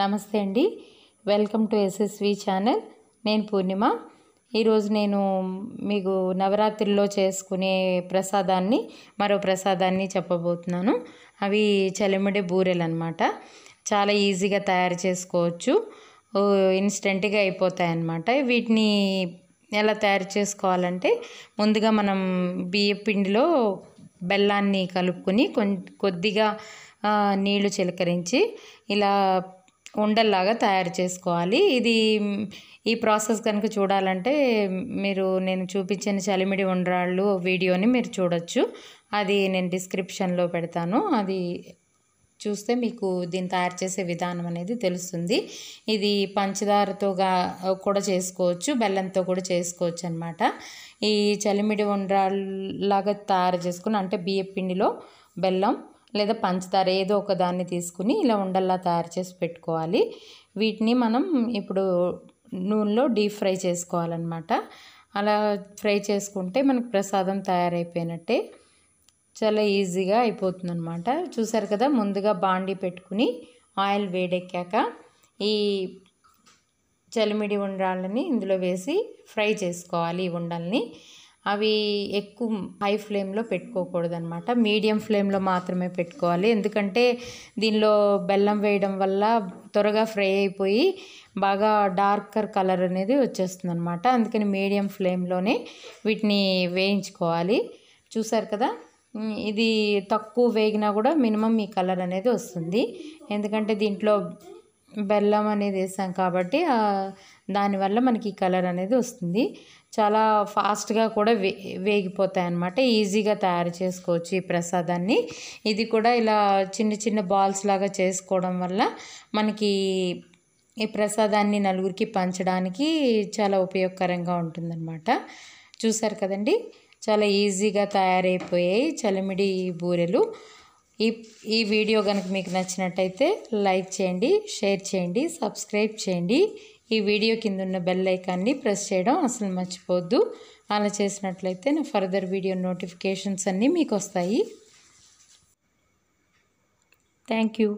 నమస్తే అండి welcome to SSV channel నేను పూర్ణిమ ఈరోజు నేను మీకు నవరాత్రిలో చేసుకునే ప్రసాదాన్ని మరో ప్రసాదాన్ని చెప్పబోతున్నాను అవి చలిమిడి బూరెలు అనమాట చాలా ఈజీగా తయారు చేసుకోవచ్చు ఇన్స్టెంట్గా అయిపోతాయి అన్నమాట వీటిని ఎలా తయారు చేసుకోవాలంటే ముందుగా మనం బియ్య పిండిలో బెల్లాన్ని కలుపుకొని కొద్దిగా నీళ్లు చిలకరించి ఇలా ఉండల్లాగా తయారు చేసుకోవాలి ఇది ఈ ప్రాసెస్ కనుక చూడాలంటే మీరు నేను చూపించిన చలిమిడి ఉండరాళ్ళు వీడియోని మీరు చూడొచ్చు అది నేను డిస్క్రిప్షన్లో పెడతాను అది చూస్తే మీకు దీన్ని తయారు చేసే విధానం అనేది తెలుస్తుంది ఇది పంచదారతో కూడా చేసుకోవచ్చు బెల్లంతో కూడా చేసుకోవచ్చు అనమాట ఈ చలిమిడి ఉండ్రాళ్ళలాగా తయారు చేసుకుని అంటే బియ్య పిండిలో బెల్లం లేదా పంచదార ఏదో ఒక దాన్ని తీసుకుని ఇలా ఉండల్లా తయారు చేసి పెట్టుకోవాలి వీటిని మనం ఇప్పుడు నూనెలో డీప్ ఫ్రై చేసుకోవాలన్నమాట అలా ఫ్రై చేసుకుంటే మనకు ప్రసాదం తయారైపోయినట్టే చాలా ఈజీగా అయిపోతుంది అనమాట చూసారు కదా ముందుగా బాండి పెట్టుకుని ఆయిల్ వేడెక్కాక ఈ చలిమిడి ఉండ్రాళ్ళని ఇందులో వేసి ఫ్రై చేసుకోవాలి ఈ ఉండల్ని అవి ఎక్కువ హై ఫ్లేమ్లో పెట్టుకోకూడదు అనమాట మీడియం ఫ్లేమ్లో మాత్రమే పెట్టుకోవాలి ఎందుకంటే దీనిలో బెల్లం వేయడం వల్ల త్వరగా ఫ్రై అయిపోయి బాగా డార్కర్ కలర్ అనేది వచ్చేస్తుంది అనమాట అందుకని మీడియం ఫ్లేమ్లోనే వీటిని వేయించుకోవాలి చూసారు కదా ఇది తక్కువ వేగినా కూడా మినిమం ఈ కలర్ అనేది వస్తుంది ఎందుకంటే దీంట్లో బెల్లం అనేది వేసాం కాబట్టి దానివల్ల మనకి కలర్ అనేది వస్తుంది చాలా ఫాస్ట్గా కూడా వే వేగిపోతాయి అన్నమాట ఈజీగా తయారు చేసుకోవచ్చు ఈ ప్రసాదాన్ని ఇది కూడా ఇలా చిన్న చిన్న బాల్స్ లాగా చేసుకోవడం వల్ల మనకి ఈ ప్రసాదాన్ని నలుగురికి పంచడానికి చాలా ఉపయోగకరంగా ఉంటుందన్నమాట చూసారు కదండి చాలా ఈజీగా తయారైపోయాయి చలిమిడి బూరెలు ఈ ఈ వీడియో కనుక మీకు నచ్చినట్టయితే లైక్ చేయండి షేర్ చేయండి సబ్స్క్రైబ్ చేయండి ఈ వీడియో కింద ఉన్న బెల్ ఐకాన్ని ప్రెస్ చేయడం అసలు మర్చిపోవద్దు అలా చేసినట్లయితే నా ఫర్దర్ వీడియో నోటిఫికేషన్స్ అన్నీ మీకు వస్తాయి థ్యాంక్ యూ